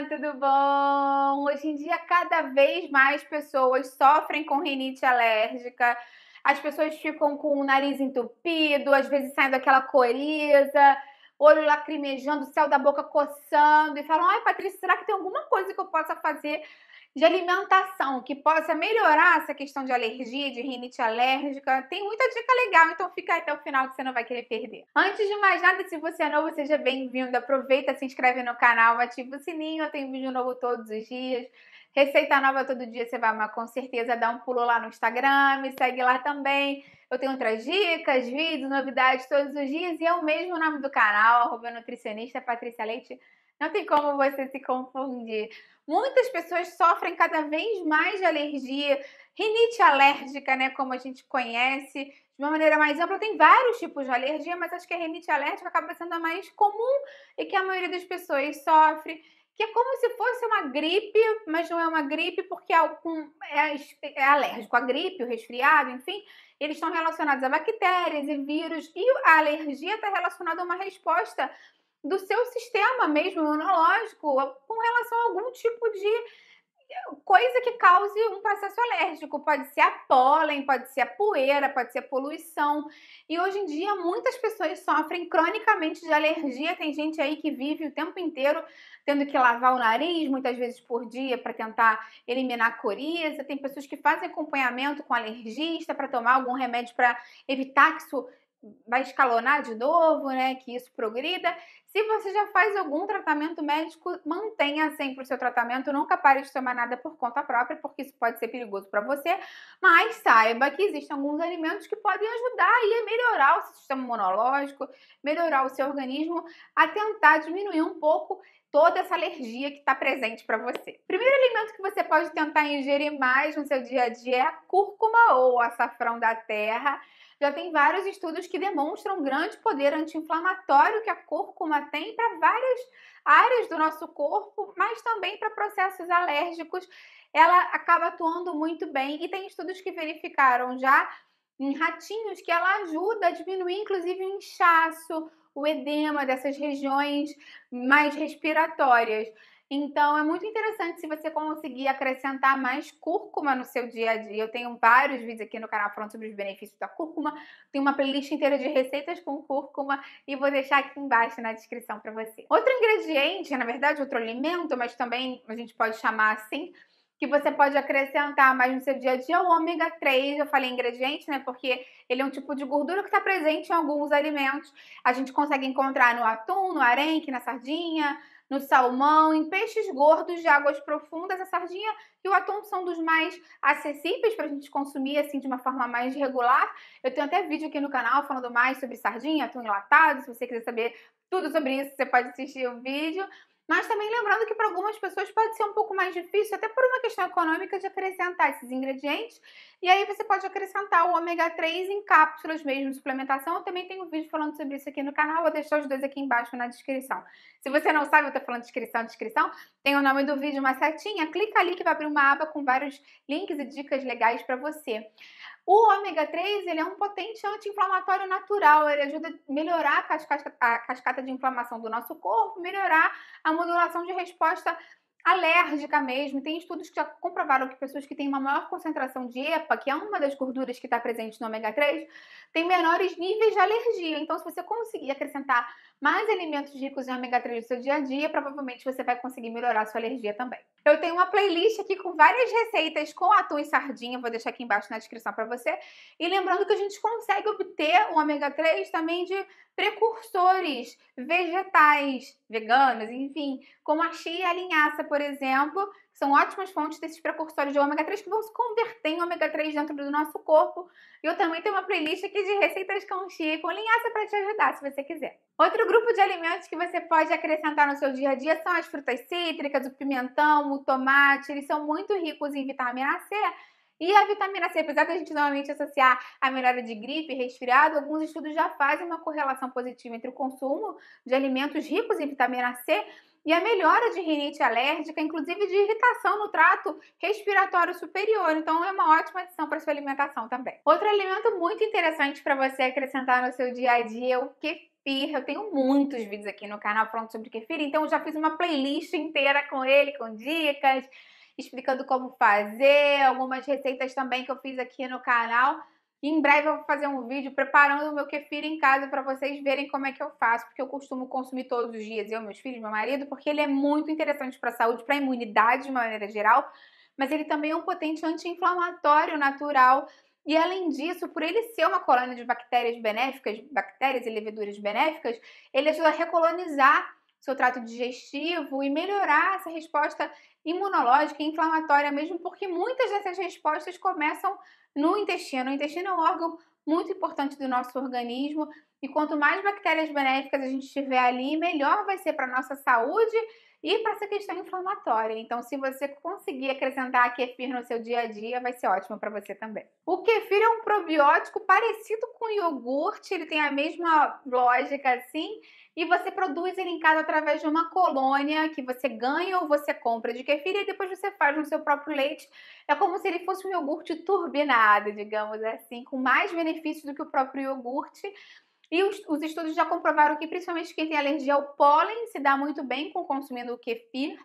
Olá, tudo bom? Hoje em dia, cada vez mais pessoas sofrem com rinite alérgica. As pessoas ficam com o nariz entupido, às vezes saem daquela coriza, olho lacrimejando, céu da boca coçando e falam: ai, Patrícia, será que tem alguma coisa que eu possa fazer de alimentação que possa melhorar essa questão de alergia, de rinite alérgica. Tem muita dica legal, então fica até o final que você não vai querer perder. Antes de mais nada, se você é novo, seja bem-vindo. Aproveita, se inscreve no canal, ativa o sininho. Eu tenho vídeo novo todos os dias. Receita nova todo dia, você vai com certeza dar um pulo lá no Instagram, me segue lá também. Eu tenho outras dicas, vídeos, novidades todos os dias e é o mesmo nome do canal, arroba nutricionista Patrícia Leite. Não tem como você se confundir. Muitas pessoas sofrem cada vez mais de alergia, rinite alérgica, né, como a gente conhece, de uma maneira mais ampla. Tem vários tipos de alergia, mas acho que a rinite alérgica acaba sendo a mais comum e que a maioria das pessoas sofre que é como se fosse uma gripe, mas não é uma gripe porque é, é, é alérgico à gripe, o resfriado, enfim. Eles estão relacionados a bactérias e vírus, e a alergia está relacionada a uma resposta do seu sistema mesmo imunológico com relação a algum tipo de coisa que cause um processo alérgico. Pode ser a pólen, pode ser a poeira, pode ser a poluição. E hoje em dia muitas pessoas sofrem cronicamente de alergia. Tem gente aí que vive o tempo inteiro tendo que lavar o nariz muitas vezes por dia para tentar eliminar a coriza. Tem pessoas que fazem acompanhamento com alergista para tomar algum remédio para evitar que isso vai escalonar de novo, né? Que isso progrida. Se você já faz algum tratamento médico, mantenha sempre o seu tratamento, nunca pare de tomar nada por conta própria, porque isso pode ser perigoso para você. Mas saiba que existem alguns alimentos que podem ajudar a melhorar o sistema imunológico, melhorar o seu organismo, a tentar diminuir um pouco toda essa alergia que está presente para você. Primeiro alimento que você pode tentar ingerir mais no seu dia a dia é a cúrcuma ou açafrão da terra já tem vários estudos que demonstram grande poder anti-inflamatório que a cúrcuma tem para várias áreas do nosso corpo, mas também para processos alérgicos. Ela acaba atuando muito bem e tem estudos que verificaram já em ratinhos que ela ajuda a diminuir, inclusive, o inchaço, o edema dessas regiões mais respiratórias. Então é muito interessante se você conseguir acrescentar mais cúrcuma no seu dia a dia. Eu tenho vários vídeos aqui no canal falando sobre os benefícios da cúrcuma. Tem uma playlist inteira de receitas com cúrcuma e vou deixar aqui embaixo na descrição para você. Outro ingrediente, na verdade, outro alimento, mas também a gente pode chamar assim, que você pode acrescentar mais no seu dia a dia é o ômega 3. Eu falei ingrediente, né? Porque ele é um tipo de gordura que está presente em alguns alimentos. A gente consegue encontrar no atum, no arenque, na sardinha, no salmão, em peixes gordos de águas profundas. A sardinha e o atum são dos mais acessíveis para a gente consumir assim de uma forma mais regular. Eu tenho até vídeo aqui no canal falando mais sobre sardinha, atum enlatado. Se você quiser saber tudo sobre isso, você pode assistir o vídeo. Mas também lembrando que para algumas pessoas pode ser um pouco mais difícil, até por uma questão econômica, de acrescentar esses ingredientes. E aí você pode acrescentar o ômega 3 em cápsulas mesmo, suplementação. Eu também tenho um vídeo falando sobre isso aqui no canal, vou deixar os dois aqui embaixo na descrição. Se você não sabe, eu tô falando descrição, descrição, tem o nome do vídeo, uma setinha, clica ali que vai abrir uma aba com vários links e dicas legais para você. O ômega 3 ele é um potente anti-inflamatório natural, ele ajuda a melhorar a cascata, a cascata de inflamação do nosso corpo, melhorar a modulação de resposta alérgica mesmo. Tem estudos que já comprovaram que pessoas que têm uma maior concentração de EPA, que é uma das gorduras que está presente no ômega 3, têm menores níveis de alergia. Então, se você conseguir acrescentar mais alimentos ricos em ômega 3 no seu dia a dia, provavelmente você vai conseguir melhorar sua alergia também. Eu tenho uma playlist aqui com várias receitas com atum e sardinha, vou deixar aqui embaixo na descrição para você. E lembrando que a gente consegue obter o ômega 3 também de precursores vegetais, veganos, enfim, como a chia e a linhaça, por exemplo, são ótimas fontes desses precursores de ômega 3 que vão se converter em ômega 3 dentro do nosso corpo. E eu também tenho uma playlist aqui de receitas com chia e com linhaça para te ajudar, se você quiser. Outro grupo de alimentos que você pode acrescentar no seu dia a dia são as frutas cítricas, o pimentão, o tomate, eles são muito ricos em vitamina C e a vitamina C, apesar da gente normalmente associar a melhora de gripe, resfriado, alguns estudos já fazem uma correlação positiva entre o consumo de alimentos ricos em vitamina C e a melhora de rinite alérgica, inclusive de irritação no trato respiratório superior. Então, é uma ótima adição para sua alimentação também. Outro alimento muito interessante para você acrescentar no seu dia a dia é o kefir. Eu tenho muitos vídeos aqui no canal falando sobre kefir, então eu já fiz uma playlist inteira com ele, com dicas explicando como fazer, algumas receitas também que eu fiz aqui no canal. Em breve eu vou fazer um vídeo preparando o meu kefir em casa para vocês verem como é que eu faço, porque eu costumo consumir todos os dias, eu, meus filhos, meu marido, porque ele é muito interessante para a saúde, para a imunidade de uma maneira geral, mas ele também é um potente anti-inflamatório natural. E além disso, por ele ser uma colônia de bactérias benéficas, bactérias e leveduras benéficas, ele ajuda a recolonizar seu trato digestivo e melhorar essa resposta imunológica e inflamatória mesmo, porque muitas dessas respostas começam no intestino. O intestino é um órgão muito importante do nosso organismo e quanto mais bactérias benéficas a gente tiver ali, melhor vai ser para a nossa saúde e para essa questão inflamatória. Então, se você conseguir acrescentar kefir no seu dia a dia, vai ser ótimo para você também. O kefir é um probiótico parecido com iogurte, ele tem a mesma lógica assim, e você produz ele em casa através de uma colônia que você ganha ou você compra de kefir e depois você faz no seu próprio leite. É como se ele fosse um iogurte turbinado, digamos assim, com mais benefícios do que o próprio iogurte e os, os, estudos já comprovaram que, principalmente quem tem alergia ao pólen, se dá muito bem com consumindo o kefir.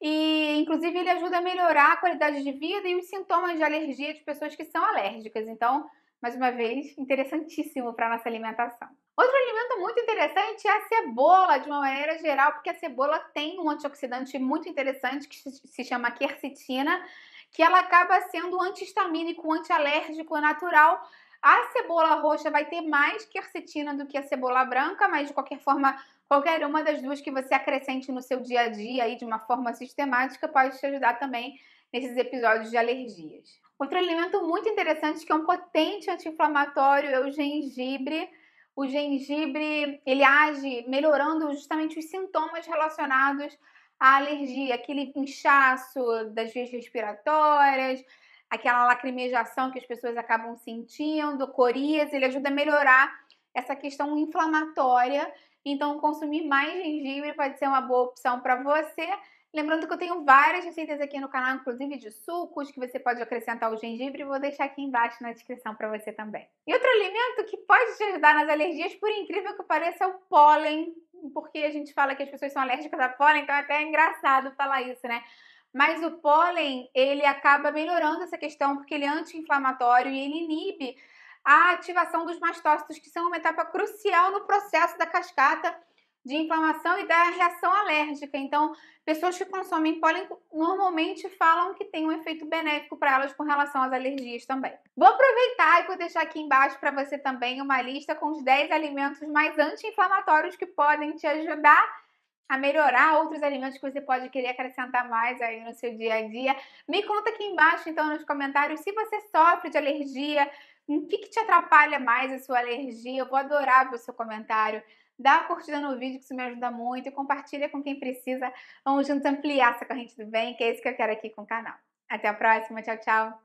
E, inclusive, ele ajuda a melhorar a qualidade de vida e os sintomas de alergia de pessoas que são alérgicas. Então, mais uma vez, interessantíssimo para nossa alimentação. Outro alimento muito interessante é a cebola, de uma maneira geral, porque a cebola tem um antioxidante muito interessante que se chama quercetina, que ela acaba sendo um antihistamínico, um antialérgico natural a cebola roxa vai ter mais quercetina do que a cebola branca, mas de qualquer forma, qualquer uma das duas que você acrescente no seu dia a dia aí de uma forma sistemática pode te ajudar também nesses episódios de alergias. Outro alimento muito interessante que é um potente anti-inflamatório é o gengibre. O gengibre, ele age melhorando justamente os sintomas relacionados à alergia, aquele inchaço das vias respiratórias, aquela lacrimejação que as pessoas acabam sentindo, corias, ele ajuda a melhorar essa questão inflamatória. Então, consumir mais gengibre pode ser uma boa opção para você. Lembrando que eu tenho várias receitas aqui no canal, inclusive de sucos, que você pode acrescentar o gengibre, vou deixar aqui embaixo na descrição para você também. E outro alimento que pode te ajudar nas alergias, por incrível que pareça, é o pólen, porque a gente fala que as pessoas são alérgicas a pólen, então é até engraçado falar isso, né? Mas o pólen, ele acaba melhorando essa questão porque ele é anti-inflamatório e ele inibe a ativação dos mastócitos, que são uma etapa crucial no processo da cascata de inflamação e da reação alérgica. Então, pessoas que consomem pólen normalmente falam que tem um efeito benéfico para elas com relação às alergias também. Vou aproveitar e vou deixar aqui embaixo para você também uma lista com os 10 alimentos mais anti-inflamatórios que podem te ajudar a melhorar outros alimentos que você pode querer acrescentar mais aí no seu dia a dia. Me conta aqui embaixo, então, nos comentários se você sofre de alergia, o que, que te atrapalha mais a sua alergia. Eu vou adorar ver o seu comentário. Dá uma curtida no vídeo, que isso me ajuda muito, e compartilha com quem precisa. Vamos juntos ampliar essa corrente do bem, que é isso que eu quero aqui com o canal. Até a próxima, tchau, tchau!